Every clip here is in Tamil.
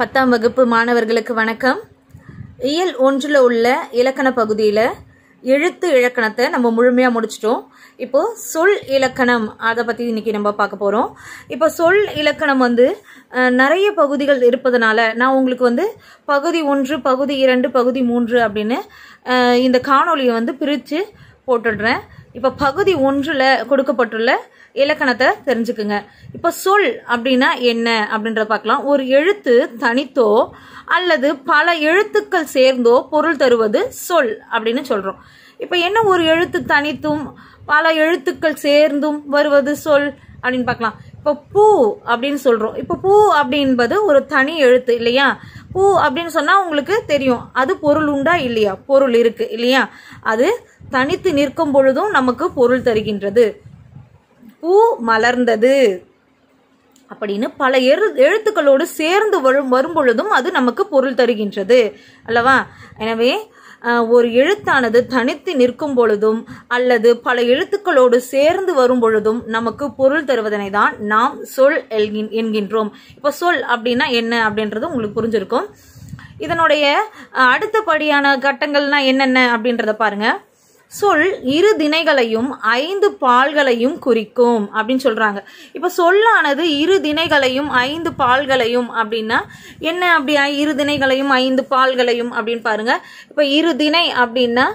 பத்தாம் வகுப்பு மாணவர்களுக்கு வணக்கம் இயல் ஒன்றில் உள்ள இலக்கண பகுதியில் எழுத்து இலக்கணத்தை நம்ம முழுமையாக முடிச்சிட்டோம் இப்போது சொல் இலக்கணம் அதை பற்றி இன்னைக்கு நம்ம பார்க்க போகிறோம் இப்போ சொல் இலக்கணம் வந்து நிறைய பகுதிகள் இருப்பதனால நான் உங்களுக்கு வந்து பகுதி ஒன்று பகுதி இரண்டு பகுதி மூன்று அப்படின்னு இந்த காணொலியை வந்து பிரித்து போட்டுடுறேன் இப்போ பகுதி ஒன்றில் கொடுக்கப்பட்டுள்ள இலக்கணத்தை தெரிஞ்சுக்குங்க இப்போ சொல் அப்படின்னா என்ன அப்படின்றத பார்க்கலாம் ஒரு எழுத்து தனித்தோ அல்லது பல எழுத்துக்கள் சேர்ந்தோ பொருள் தருவது சொல் அப்படின்னு சொல்கிறோம் இப்போ என்ன ஒரு எழுத்து தனித்தும் பல எழுத்துக்கள் சேர்ந்தும் வருவது சொல் அப்படின்னு பார்க்கலாம் இப்போ பூ அப்படின்னு சொல்கிறோம் இப்போ பூ அப்படின்பது ஒரு தனி எழுத்து இல்லையா பூ அப்படின்னு சொன்னால் உங்களுக்கு தெரியும் அது பொருள் உண்டா இல்லையா பொருள் இருக்குது இல்லையா அது தனித்து நிற்கும் பொழுதும் நமக்கு பொருள் தருகின்றது பூ மலர்ந்தது அப்படின்னு பல எரு எழுத்துக்களோடு சேர்ந்து வரும் வரும் பொழுதும் அது நமக்கு பொருள் தருகின்றது அல்லவா எனவே ஒரு எழுத்தானது தனித்து நிற்கும் பொழுதும் அல்லது பல எழுத்துக்களோடு சேர்ந்து வரும் பொழுதும் நமக்கு பொருள் தருவதனை தான் நாம் சொல் என்கின்றோம் இப்போ சொல் அப்படின்னா என்ன அப்படின்றது உங்களுக்கு புரிஞ்சிருக்கும் இதனுடைய அடுத்தபடியான கட்டங்கள்னா என்னென்ன அப்படின்றத பாருங்கள் சொல் இரு திணைகளையும் ஐந்து பால்களையும் குறிக்கும் அப்படின்னு சொல்கிறாங்க இப்போ சொல்லானது இரு திணைகளையும் ஐந்து பால்களையும் அப்படின்னா என்ன அப்படி இரு திணைகளையும் ஐந்து பால்களையும் அப்படின்னு பாருங்கள் இப்போ இரு திணை அப்படின்னா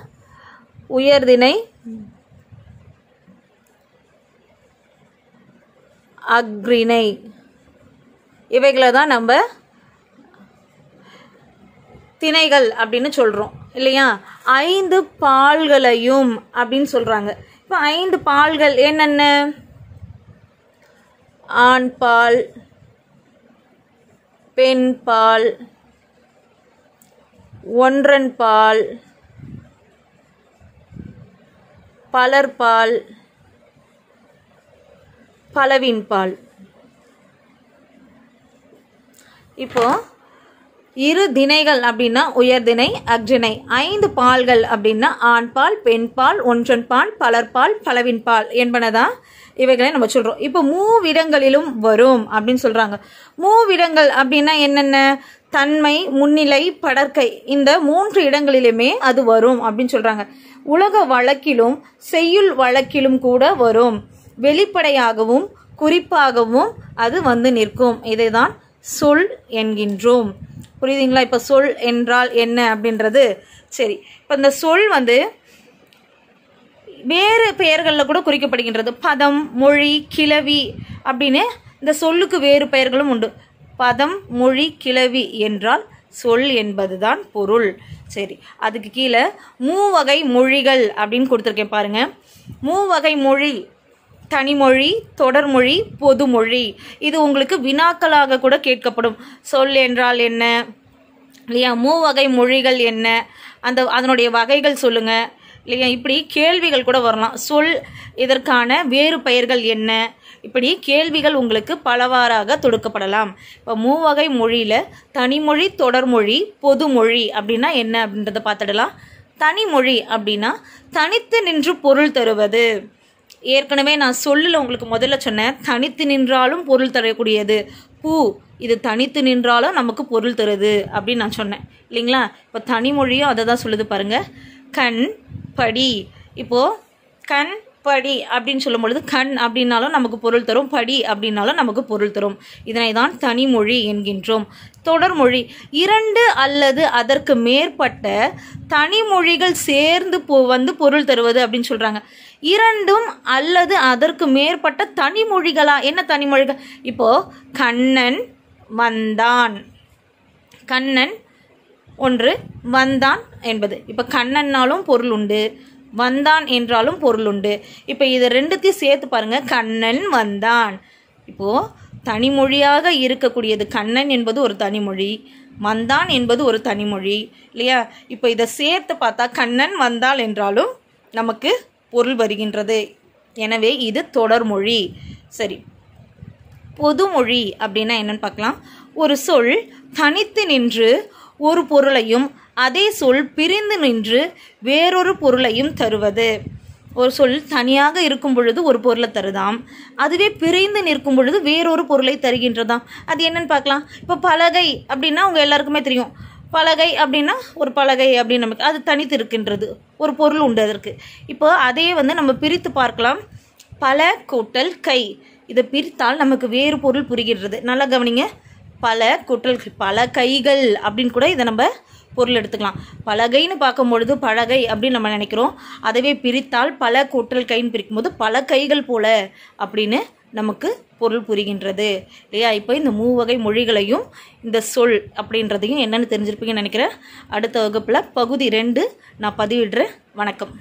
உயர்திணை அக்ரிணை இவைகளை தான் நம்ம திணைகள் அப்படின்னு சொல்கிறோம் இல்லையா ஐந்து பால்களையும் அப்படின்னு சொல்கிறாங்க இப்போ ஐந்து பால்கள் என்னென்ன ஆண் பால் பெண் பால் ஒன்றன் பால் பலர் பால் பலவின் பால் இப்போது இரு தினைகள் அப்படின்னா உயர்திணை அக்ஜினை ஐந்து பால்கள் அப்படின்னா ஆண் பால் பெண்பால் பால் பலர்பால் பலவின்பால் என்பனதான் இவைகளை நம்ம சொல்கிறோம் இப்போ மூவிடங்களிலும் வரும் அப்படின்னு சொல்கிறாங்க மூவிடங்கள் அப்படின்னா என்னென்ன தன்மை முன்னிலை படற்கை இந்த மூன்று இடங்களிலுமே அது வரும் அப்படின்னு சொல்கிறாங்க உலக வழக்கிலும் செய்யுள் வழக்கிலும் கூட வரும் வெளிப்படையாகவும் குறிப்பாகவும் அது வந்து நிற்கும் இதைதான் சொல் என்கின்றோம் புரியுதுங்களா இப்போ சொல் என்றால் என்ன அப்படின்றது சரி இப்போ இந்த சொல் வந்து வேறு பெயர்களில் கூட குறிக்கப்படுகின்றது பதம் மொழி கிளவி அப்படின்னு இந்த சொல்லுக்கு வேறு பெயர்களும் உண்டு பதம் மொழி கிளவி என்றால் சொல் என்பதுதான் பொருள் சரி அதுக்கு கீழே மூவகை மொழிகள் அப்படின்னு கொடுத்துருக்கேன் பாருங்கள் மூவகை மொழி தனிமொழி தொடர்மொழி பொதுமொழி இது உங்களுக்கு வினாக்களாக கூட கேட்கப்படும் சொல் என்றால் என்ன இல்லையா மூவகை மொழிகள் என்ன அந்த அதனுடைய வகைகள் சொல்லுங்கள் இல்லையா இப்படி கேள்விகள் கூட வரலாம் சொல் இதற்கான வேறு பெயர்கள் என்ன இப்படி கேள்விகள் உங்களுக்கு பலவாறாக தொடுக்கப்படலாம் இப்போ மூவகை மொழியில் தனிமொழி தொடர்மொழி பொதுமொழி அப்படின்னா என்ன அப்படின்றத பார்த்துடலாம் தனிமொழி அப்படின்னா தனித்து நின்று பொருள் தருவது ஏற்கனவே நான் சொல்லல உங்களுக்கு முதல்ல சொன்னேன் தனித்து நின்றாலும் பொருள் தரக்கூடியது பூ இது தனித்து நின்றாலும் நமக்கு பொருள் தருது அப்படின்னு நான் சொன்னேன் இல்லைங்களா இப்போ தனிமொழியும் அதை தான் சொல்லுது பாருங்கள் கண் படி இப்போது கண் படி அப்படின்னு சொல்லும் பொழுது கண் அப்படின்னாலும் நமக்கு பொருள் தரும் படி அப்படின்னாலும் நமக்கு பொருள் தரும் இதனை தான் தனிமொழி என்கின்றோம் தொடர்மொழி இரண்டு அல்லது அதற்கு மேற்பட்ட தனிமொழிகள் சேர்ந்து வந்து பொருள் தருவது அப்படின்னு சொல்கிறாங்க இரண்டும் அல்லது அதற்கு மேற்பட்ட தனிமொழிகளா என்ன தனிமொழிகள் இப்போது கண்ணன் வந்தான் கண்ணன் ஒன்று வந்தான் என்பது இப்போ கண்ணன்னாலும் பொருள் உண்டு வந்தான் என்றாலும் பொருள் உண்டு இப்போ இதை ரெண்டுத்தையும் சேர்த்து பாருங்கள் கண்ணன் வந்தான் இப்போது தனிமொழியாக இருக்கக்கூடியது கண்ணன் என்பது ஒரு தனிமொழி வந்தான் என்பது ஒரு தனிமொழி இல்லையா இப்போ இதை சேர்த்து பார்த்தா கண்ணன் வந்தால் என்றாலும் நமக்கு பொருள் வருகின்றது எனவே இது தொடர்மொழி சரி பொதுமொழி அப்படின்னா என்னன்னு பார்க்கலாம் ஒரு சொல் தனித்து நின்று ஒரு பொருளையும் அதே சொல் பிரிந்து நின்று வேறொரு பொருளையும் தருவது ஒரு சொல் தனியாக இருக்கும் பொழுது ஒரு பொருளை தருதாம் அதுவே பிரிந்து நிற்கும் பொழுது வேறொரு பொருளை தருகின்றதாம் அது என்னன்னு பார்க்கலாம் இப்போ பலகை அப்படின்னா அவங்க எல்லாருக்குமே தெரியும் பலகை அப்படின்னா ஒரு பலகை அப்படின்னு நமக்கு அது தனித்து இருக்கின்றது ஒரு பொருள் உண்டு அதற்கு இப்போ அதையே வந்து நம்ம பிரித்து பார்க்கலாம் பல கூட்டல் கை இதை பிரித்தால் நமக்கு வேறு பொருள் புரிகின்றது நல்லா கவனிங்க பல குற்றல்கள் பல கைகள் அப்படின்னு கூட இதை நம்ம பொருள் எடுத்துக்கலாம் பலகைன்னு பார்க்கும்பொழுது பலகை அப்படின்னு நம்ம நினைக்கிறோம் அதவே பிரித்தால் பல கூட்டல் கைன்னு பிரிக்கும் போது பல கைகள் போல அப்படின்னு நமக்கு பொருள் புரிகின்றது இல்லையா இப்போ இந்த மூவகை மொழிகளையும் இந்த சொல் அப்படின்றதையும் என்னென்னு தெரிஞ்சிருப்பீங்கன்னு நினைக்கிறேன் அடுத்த வகுப்பில் பகுதி ரெண்டு நான் பதிவிடுறேன் வணக்கம்